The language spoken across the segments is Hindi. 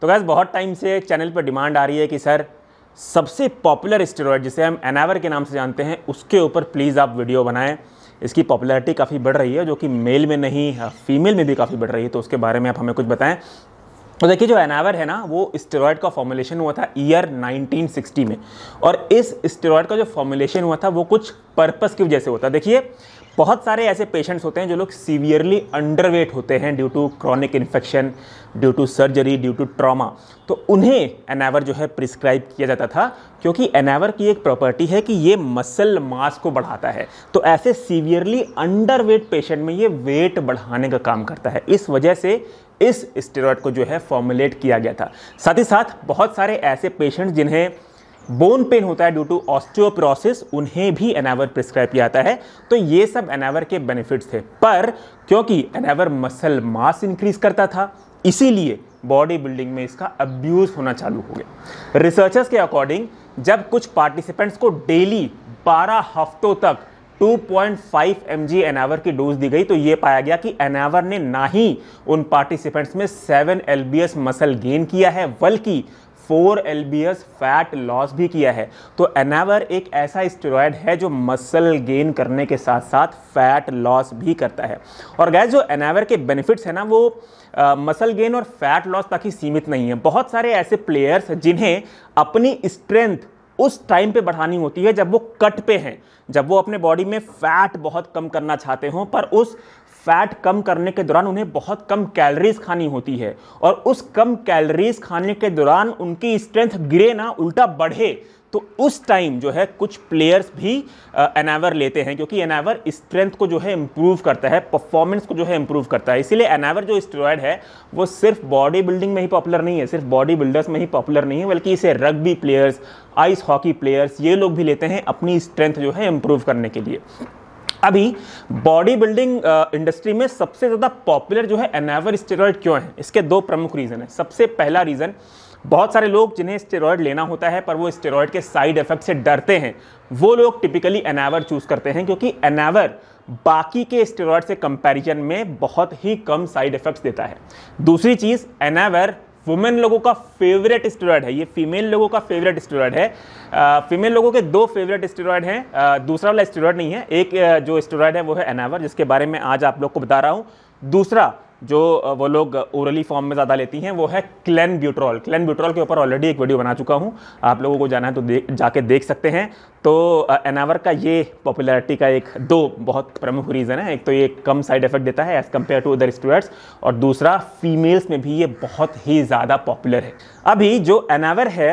तो गैस बहुत टाइम से चैनल पर डिमांड आ रही है कि सर सबसे पॉपुलर स्टेरॉयड जिसे हम एनावर के नाम से जानते हैं उसके ऊपर प्लीज़ आप वीडियो बनाएं इसकी पॉपुलैरिटी काफ़ी बढ़ रही है जो कि मेल में नहीं फीमेल में भी काफ़ी बढ़ रही है तो उसके बारे में आप हमें कुछ बताएं तो देखिए जो एनावर है ना वो स्टेरॉयड का फॉर्मुलेशन हुआ था ईयर 1960 में और इस स्टेरॉयड का जो फॉर्मुलेशन हुआ था वो कुछ पर्पज़ की वजह से होता देखिए बहुत सारे ऐसे पेशेंट्स होते हैं जो लोग सीवियरली अंडरवेट होते हैं due to chronic infection due to surgery due to trauma तो उन्हें एनावर जो है प्रिस्क्राइब किया जाता था क्योंकि एनावर की एक प्रॉपर्टी है कि ये मसल मास को बढ़ाता है तो ऐसे सीवियरली अंडरवेट पेशेंट में ये वेट बढ़ाने का काम करता है इस वजह से इस स्टेरॉयड को जो है फॉर्मुलेट किया गया था साथ ही साथ बहुत सारे ऐसे पेशेंट्स जिन्हें बोन पेन होता है ड्यू टू ऑस्टियोप्रोसिस उन्हें भी एनावर प्रिस्क्राइब किया जाता है तो ये सब एनावर के बेनिफिट्स थे पर क्योंकि एनावर मसल मास इंक्रीज करता था इसीलिए बॉडी बिल्डिंग में इसका अब्यूज़ होना चालू हो गया रिसर्चर्स के अकॉर्डिंग जब कुछ पार्टिसिपेंट्स को डेली 12 हफ्तों तक 2.5 पॉइंट फाइव एनावर की डोज दी गई तो ये पाया गया कि एनावर ने ना ही उन पार्टिसिपेंट्स में 7 एल मसल गेन किया है बल्कि फोर एस फैट लॉस भी किया है तो एनावर एक ऐसा स्टेरॉयड है जो मसल गेन करने के साथ साथ फैट लॉस भी करता है और गैस जो एनावर के बेनिफिट्स हैं ना वो मसल गेन और फैट लॉस तक ही सीमित नहीं है बहुत सारे ऐसे प्लेयर्स जिन्हें अपनी स्ट्रेंथ उस टाइम पे बढ़ानी होती है जब वो कट पे हैं जब वो अपने बॉडी में फैट बहुत कम करना चाहते हों पर उस फैट कम करने के दौरान उन्हें बहुत कम कैलोरीज खानी होती है और उस कम कैलोरीज खाने के दौरान उनकी स्ट्रेंथ गिरे ना उल्टा बढ़े तो उस टाइम जो है कुछ प्लेयर्स भी एनावर लेते हैं क्योंकि एनावर स्ट्रेंथ को जो है इम्प्रूव करता है परफॉर्मेंस को जो है इम्प्रूव करता है इसीलिए एनावर जो स्टेरॉयड है वो सिर्फ बॉडी बिल्डिंग में ही पॉपुलर नहीं है सिर्फ बॉडी बिल्डर्स में ही पॉपुलर नहीं है बल्कि इसे rugby players ice hockey players ये लोग भी लेते हैं अपनी स्ट्रेंथ जो है इम्प्रूव करने के लिए अभी बॉडी बिल्डिंग इंडस्ट्री में सबसे ज़्यादा पॉपुलर जो है एनावर स्टेरॉयड क्यों है इसके दो प्रमुख रीज़न है सबसे पहला रीज़न बहुत सारे लोग जिन्हें स्टेरॉयड लेना होता है पर वो स्टेरॉयड के साइड इफेक्ट से डरते हैं वो लोग टिपिकली एनावर चूज़ करते हैं क्योंकि एनावर बाकी के स्टेरॉयड से कंपैरिजन में बहुत ही कम साइड इफेक्ट्स देता है दूसरी चीज़ एनावर वुमेन लोगों का फेवरेट स्टेरॉयड है ये फीमेल लोगों का फेवरेट स्टेरॉयड है फीमेल लोगों के दो फेवरेट स्टेरॉयड हैं दूसरा वाला स्टेरॉयड नहीं है एक जो स्टेरॉयड है वो है एनावर जिसके बारे में आज आप लोग को बता रहा हूँ दूसरा जो वो लोग ओरली फॉर्म में ज़्यादा लेती हैं वो है क्लैन ब्यूट्रॉल क्लैन ब्यूट्रॉल के ऊपर ऑलरेडी एक वीडियो बना चुका हूँ आप लोगों को जाना है तो दे, जाके देख सकते हैं तो एनावर का ये पॉपुलैरिटी का एक दो बहुत प्रमुख रीज़न है एक तो ये कम साइड इफेक्ट देता है as compared to other students और दूसरा फीमेल्स में भी ये बहुत ही ज़्यादा पॉपुलर है अभी जो एनावर है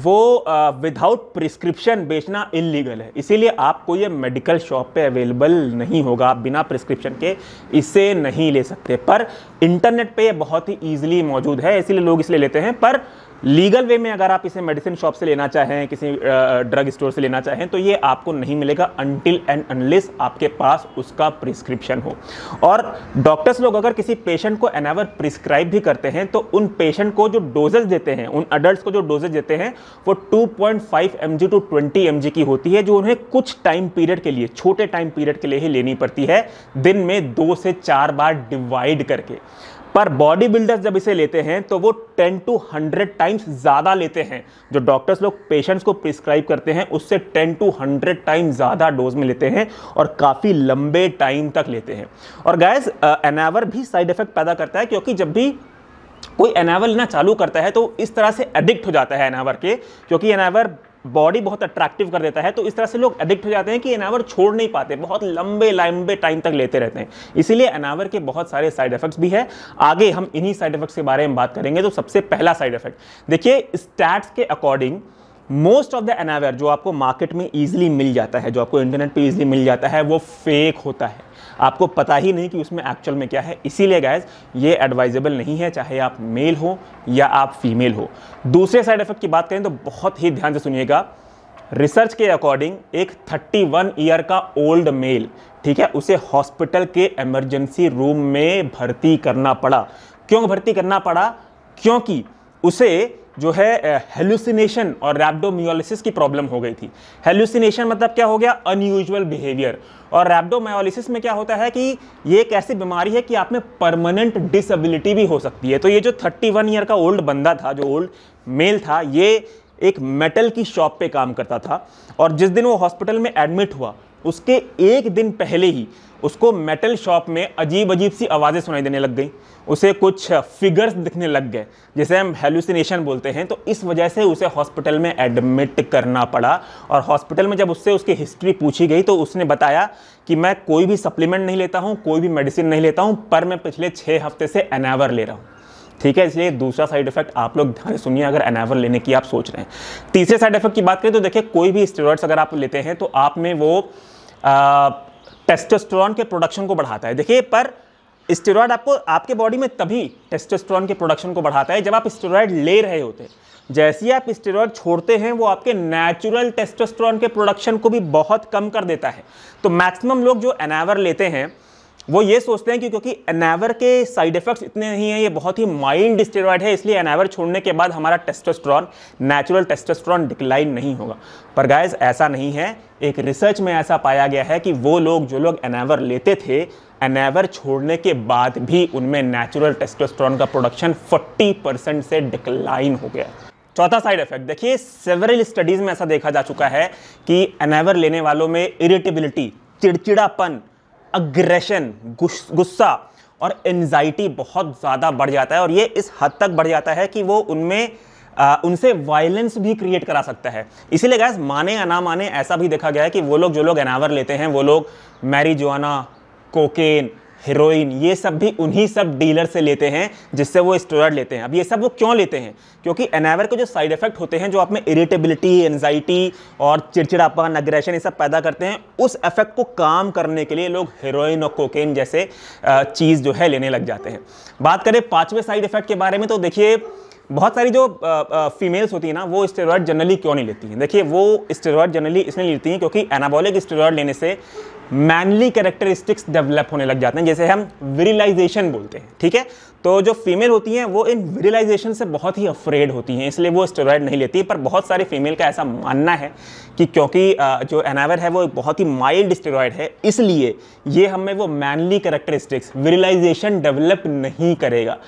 वो विदाउट प्रिस्क्रिप्शन बेचना इलीगल है इसीलिए आपको ये मेडिकल शॉप पे अवेलेबल नहीं होगा आप बिना प्रिस्क्रिप्शन के इसे नहीं ले सकते पर इंटरनेट पे ये बहुत ही ईजिली मौजूद है इसीलिए लोग इसलिए लेते हैं पर लीगल वे में अगर आप इसे मेडिसिन शॉप से लेना चाहें किसी ड्रग स्टोर से लेना चाहें तो ये आपको नहीं मिलेगा अनटिल एंड अनलेस आपके पास उसका प्रिस्क्रिप्शन हो और डॉक्टर्स लोग अगर किसी पेशेंट को एनावर प्रिस्क्राइब भी करते हैं तो उन पेशेंट को जो डोजेज देते हैं उन अडल्ट को जो डोजेज देते हैं वो two point two twenty M की होती है जो उन्हें कुछ टाइम पीरियड के लिए छोटे टाइम पीरियड के लिए ही लेनी पड़ती है दिन में दो से चार बार डिवाइड करके पर बॉडी बिल्डर्स जब इसे लेते हैं तो वो 10 टू 100 टाइम्स ज़्यादा लेते हैं जो डॉक्टर्स लोग पेशेंट्स को प्रिस्क्राइब करते हैं उससे 10 टू 100 टाइम ज़्यादा डोज में लेते हैं और काफ़ी लंबे टाइम तक लेते हैं और गैस एनावर भी साइड इफेक्ट पैदा करता है क्योंकि जब भी कोई एनावर लेना चालू करता है तो इस तरह से एडिक्ट हो जाता है एनावर के क्योंकि एनावर बॉडी बहुत अट्रैक्टिव कर देता है तो इस तरह से लोग एडिक्ट हो जाते हैं कि अनावर छोड़ नहीं पाते बहुत लंबे लंबे टाइम तक लेते रहते हैं इसीलिए अनावर के बहुत सारे साइड इफेक्ट्स भी है आगे हम इन्हीं साइड इफेक्ट्स के बारे में बात करेंगे तो सबसे पहला साइड इफेक्ट देखिए स्टैट्स के according most of the Anavar जो आपको मार्केट में ईजिली मिल जाता है जो आपको इंटरनेट पर ईजिली मिल जाता है वो फेक होता है आपको पता ही नहीं कि उसमें एक्चुअल में क्या है इसीलिए गैज़ ये एडवाइजेबल नहीं है चाहे आप मेल हो या आप फीमेल हो दूसरे साइड इफेक्ट की बात करें तो बहुत ही ध्यान से सुनिएगा रिसर्च के अकॉर्डिंग एक 31 ईयर का ओल्ड मेल ठीक है उसे हॉस्पिटल के इमरजेंसी रूम में भर्ती करना पड़ा क्यों भर्ती करना पड़ा क्योंकि उसे जो है हेलुसिनेशन और रैपडोमियोलिसिस की प्रॉब्लम हो गई थी हेलुसिनेशन मतलब क्या हो गया अनयूजल बिहेवियर और रैपडोमायोलिसिस में क्या होता है कि ये एक ऐसी बीमारी है कि आप में परमानेंट डिसेबिलिटी भी हो सकती है तो ये जो 31 ईयर का ओल्ड बंदा था जो ओल्ड मेल था ये एक मेटल की शॉप पे काम करता था और जिस दिन वो हॉस्पिटल में एडमिट हुआ उसके एक दिन पहले ही उसको मेटल शॉप में अजीब अजीब सी आवाज़ें सुनाई देने लग गई उसे कुछ फिगर्स दिखने लग गए जैसे हम हेलुसिनेशन बोलते हैं तो इस वजह से उसे हॉस्पिटल में एडमिट करना पड़ा और हॉस्पिटल में जब उससे उसकी हिस्ट्री पूछी गई तो उसने बताया कि मैं कोई भी सप्लीमेंट नहीं लेता हूँ कोई भी मेडिसिन नहीं लेता हूँ पर मैं पिछले छः हफ्ते से एनावर ले रहा हूँ ठीक है इसलिए दूसरा साइड इफेक्ट आप लोग ध्यान सुनिए अगर एनावर लेने की आप सोच रहे हैं तीसरे साइड इफेक्ट की बात करें तो देखिए कोई भी स्टेरॉइड्स अगर आप लेते हैं तो आप में वो टेस्टोस्टेरॉन के प्रोडक्शन को बढ़ाता है देखिए पर स्टेरॉयड आपको आपके बॉडी में तभी टेस्टोस्टेरॉन के प्रोडक्शन को बढ़ाता है जब आप स्टेरॉयड ले रहे होते हैं जैसे ही आप स्टेरॉयड छोड़ते हैं वो आपके नेचुरल टेस्टोस्टेरॉन के प्रोडक्शन को भी बहुत कम कर देता है तो मैक्सिमम लोग जो एनावर लेते हैं वो ये सोचते हैं कि क्योंकि एनावर के साइड इफेक्ट्स इतने नहीं हैं ये बहुत ही माइल्ड स्टेरॉयड है इसलिए एनावर छोड़ने के बाद हमारा टेस्टोस्ट्रॉन नेचुरल टेस्टोस्ट्रॉन डिक्लाइन नहीं होगा पर गाइज ऐसा नहीं है एक रिसर्च में ऐसा पाया गया है कि वो लोग जो लोग एनावर लेते थे एनावर छोड़ने के बाद भी उनमें नेचुरल टेस्टोस्ट्रॉन का प्रोडक्शन फोर्टी परसेंट से डिक्लाइन हो गया चौथा साइड इफेक्ट देखिए सेवरल स्टडीज़ में ऐसा देखा जा चुका है कि एनावर लेने वालों में इरिटेबिलिटी चिड़चिड़ापन अग्रेशन गुस्सा और एनजाइटी बहुत ज़्यादा बढ़ जाता है और ये इस हद तक बढ़ जाता है कि वो उनमें आ, उनसे वायलेंस भी क्रिएट करा सकता है इसीलिए गैस माने या ना माने ऐसा भी देखा गया है कि वो लोग जो लोग एनावर लेते हैं वो लोग मैरी कोकेन हीरोइन ये सब भी उन्हीं सब डीलर से लेते हैं जिससे वो स्टोरॉयड लेते हैं अब ये सब वो क्यों लेते हैं क्योंकि एनावर के जो साइड इफेक्ट होते हैं जो आप में इरिटेबिलिटी एनजाइटी और चिड़चिड़ापन अग्रेशन ये सब पैदा करते हैं उस इफेक्ट को काम करने के लिए लोग हीरोइन और कोकेन जैसे चीज़ जो है लेने लग जाते हैं बात करें पाँचवें साइड इफेक्ट के बारे में तो देखिए बहुत सारी जो फीमेल्स होती हैं ना वो स्टेरॉयड जनरली क्यों नहीं लेती हैं देखिए वो स्टेरॉयड जनरली इसलिए लेती हैं क्योंकि एनाबॉलिक स्टेरॉयड लेने से मैनली कैरेक्टरिस्टिक्स डेवलप होने लग जाते हैं जैसे हम विरिलाइजेशन बोलते हैं ठीक है तो जो फीमेल होती हैं वो इन विरिलाइजेशन से बहुत ही अफ्रेड होती हैं इसलिए वो स्टेरॉयड नहीं लेती पर बहुत सारे फीमेल का ऐसा मानना है कि क्योंकि जो एनावर है वो बहुत ही माइल्ड स्टेरॉयड है इसलिए ये हमें वो मैनली करेक्टरिस्टिक्स विरिलाइजेशन डेवलप नहीं करेगा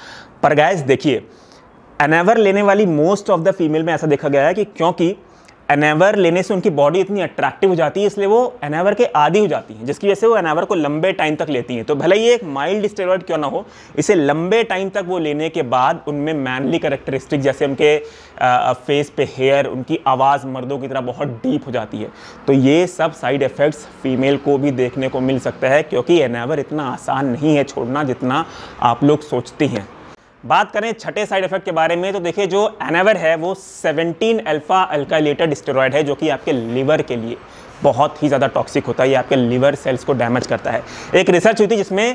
पर गैस देखिए एनावर लेने वाली मोस्ट ऑफ द फीमेल में ऐसा देखा गया है कि क्योंकि एनेवर लेने से उनकी बॉडी इतनी अट्रैक्टिव हो जाती है इसलिए वो एनेवर के आदि हो जाती हैं जिसकी वजह से वो एनेवर को लंबे टाइम तक लेती हैं तो भले ही एक माइल्ड स्टेरॉयड क्यों ना हो इसे लंबे टाइम तक वो लेने के बाद उनमें मैनली करेक्टरिस्टिक जैसे उनके फेस पे हेयर उनकी आवाज़ मर्दों की तरह बहुत डीप हो जाती है तो ये सब साइड इफ़ेक्ट्स फीमेल को भी देखने को मिल सकता है क्योंकि एनेवर इतना आसान नहीं है छोड़ना जितना आप लोग सोचती हैं बात करें छठे साइड इफेक्ट के बारे में तो देखिए जो एनावर है वो 17 अल्फा अल्काइलेटेड स्टेरॉयड है जो कि आपके लीवर के लिए बहुत ही ज़्यादा टॉक्सिक होता है ये आपके लीवर सेल्स को डैमेज करता है एक रिसर्च हुई थी जिसमें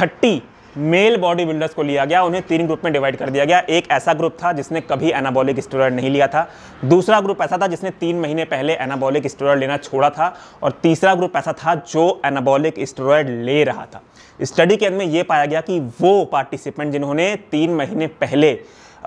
थर्टी मेल बॉडी बिल्डर्स को लिया गया उन्हें तीन ग्रुप में डिवाइड कर दिया गया एक ऐसा ग्रुप था जिसने कभी एनाबॉलिक स्टोरॉयड नहीं लिया था दूसरा ग्रुप ऐसा था जिसने तीन महीने पहले एनाबॉलिक स्टोरॉयड लेना छोड़ा था और तीसरा ग्रुप ऐसा था जो एनाबॉलिक स्टोरॉयड ले रहा था स्टडी के अंदर में पाया गया कि वो पार्टिसिपेंट जिन्होंने तीन महीने पहले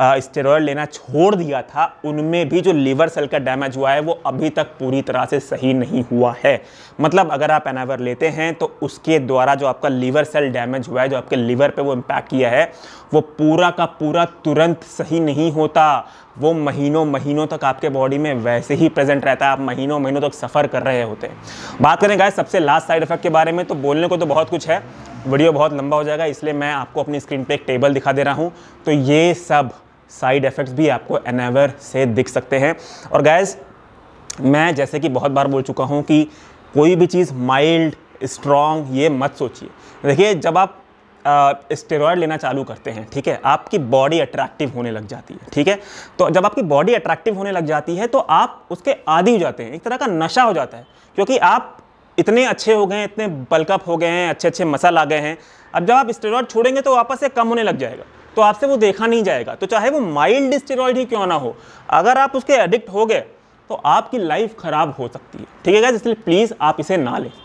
स्टेरॉयड लेना छोड़ दिया था उनमें भी जो लीवर सेल का डैमेज हुआ है वो अभी तक पूरी तरह से सही नहीं हुआ है मतलब अगर आप एनावर लेते हैं तो उसके द्वारा जो आपका लीवर सेल डैमेज हुआ है जो आपके लीवर पर वो इम्पैक्ट किया है वो पूरा का पूरा तुरंत सही नहीं होता वो महीनों महीनों तक आपके बॉडी में वैसे ही प्रेजेंट रहता है आप महीनों महीनों तक सफ़र कर रहे होते हैं बात करें गाय सबसे लास्ट साइड इफेक्ट के बारे में तो बोलने को तो बहुत कुछ है वीडियो बहुत लंबा हो जाएगा इसलिए मैं आपको अपनी स्क्रीन पे एक टेबल दिखा दे रहा हूँ तो ये सब साइड इफ़ेक्ट्स भी आपको एनेवर से दिख सकते हैं और गैस मैं जैसे कि बहुत बार बोल चुका हूँ कि कोई भी चीज़ माइल्ड स्ट्रॉन्ग ये मत सोचिए देखिए जब आप स्टेरॉयड लेना चालू करते हैं ठीक है आपकी बॉडी अट्रैक्टिव होने लग जाती है ठीक है तो जब आपकी बॉडी अट्रैक्टिव होने लग जाती है तो आप उसके आदि हो जाते हैं एक तरह का नशा हो जाता है क्योंकि आप इतने अच्छे हो गए हैं इतने बल्कअप हो गए हैं अच्छे अच्छे मसल आ गए हैं अब जब आप स्टेरॉयड छोड़ेंगे तो वापस से कम होने लग जाएगा तो आपसे वो देखा नहीं जाएगा तो चाहे वो माइल्ड स्टेरॉयड ही क्यों ना हो अगर आप उसके एडिक्ट हो गए तो आपकी लाइफ ख़राब हो सकती है ठीक है इसलिए प्लीज़ आप इसे ना लें